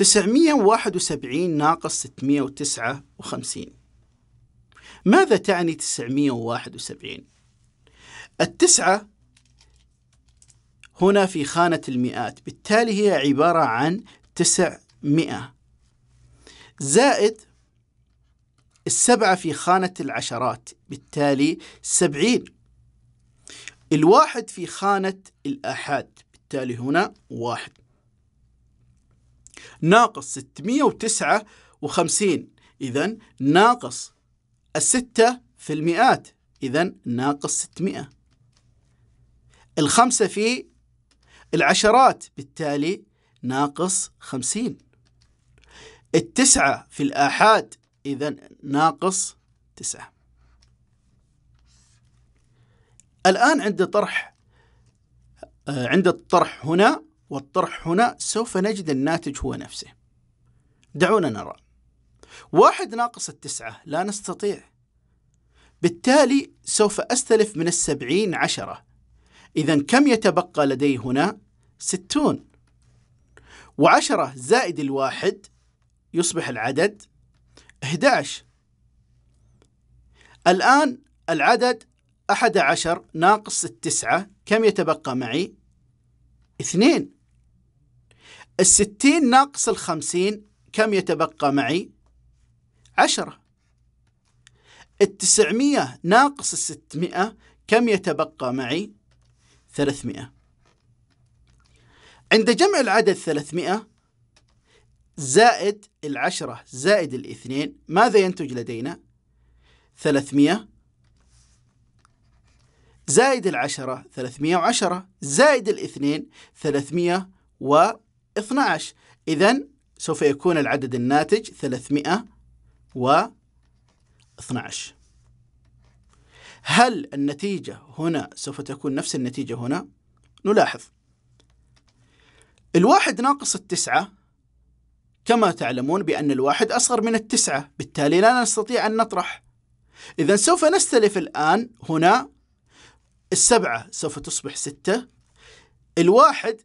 971 ناقص 659 ماذا تعني 971 التسعة هنا في خانة المئات بالتالي هي عبارة عن 900 زائد السبعة في خانة العشرات بالتالي 70 الواحد في خانة الآحاد بالتالي هنا واحد ناقص 659 إذا ناقص الستة في المئات إذا ناقص 600 الخمسة في العشرات بالتالي ناقص 50 التسعة في الآحاد إذا ناقص 9 الآن عند طرح آه، عند الطرح هنا والطرح هنا سوف نجد الناتج هو نفسه دعونا نرى واحد ناقص التسعة لا نستطيع بالتالي سوف أستلف من السبعين عشرة إذا كم يتبقى لدي هنا؟ ستون وعشرة زائد الواحد يصبح العدد 11 الآن العدد 11 ناقص التسعة كم يتبقى معي؟ اثنين الستين ناقص الخمسين كم يتبقى معي؟ عشرة التسعمية ناقص الستمائة كم يتبقى معي؟ ثلاثمائة عند جمع العدد ثلاثمائة زائد العشرة زائد الاثنين ماذا ينتج لدينا؟ ثلاثمية زائد العشرة ثلاثمية وعشرة زائد الاثنين ثلاثمية و 12 إذا سوف يكون العدد الناتج 312 هل النتيجة هنا سوف تكون نفس النتيجة هنا؟ نلاحظ الواحد ناقص التسعة كما تعلمون بأن الواحد أصغر من التسعة بالتالي لا نستطيع أن نطرح إذا سوف نستلف الآن هنا السبعة سوف تصبح ستة الواحد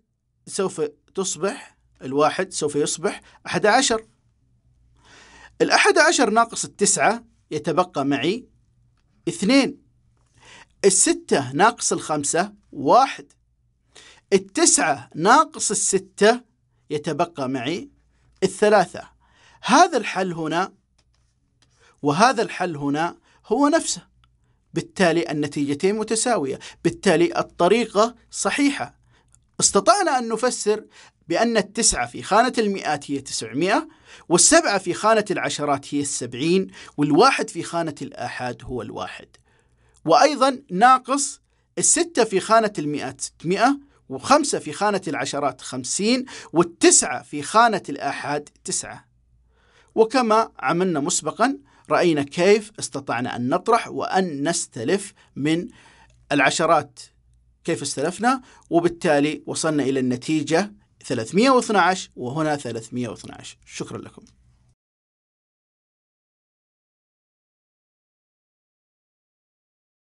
سوف تصبح الواحد سوف يصبح أحد عشر الأحد عشر ناقص التسعة يتبقى معي اثنين الستة ناقص الخمسة واحد التسعة ناقص الستة يتبقى معي الثلاثة هذا الحل هنا وهذا الحل هنا هو نفسه بالتالي النتيجتين متساوية بالتالي الطريقة صحيحة استطعنا أن نفسر بأن التسعة في خانة المئات هي 900 والسبعة في خانة العشرات هي السبعين والواحد في خانة الآحاد هو الواحد وأيضا ناقص الستة في خانة المئات 600 وخمسة في خانة العشرات خمسين والتسعة في خانة الآحاد تسعة وكما عملنا مسبقا رأينا كيف استطعنا أن نطرح وأن نستلف من العشرات كيف استلفنا وبالتالي وصلنا إلى النتيجة 312 وهنا 312 شكرا لكم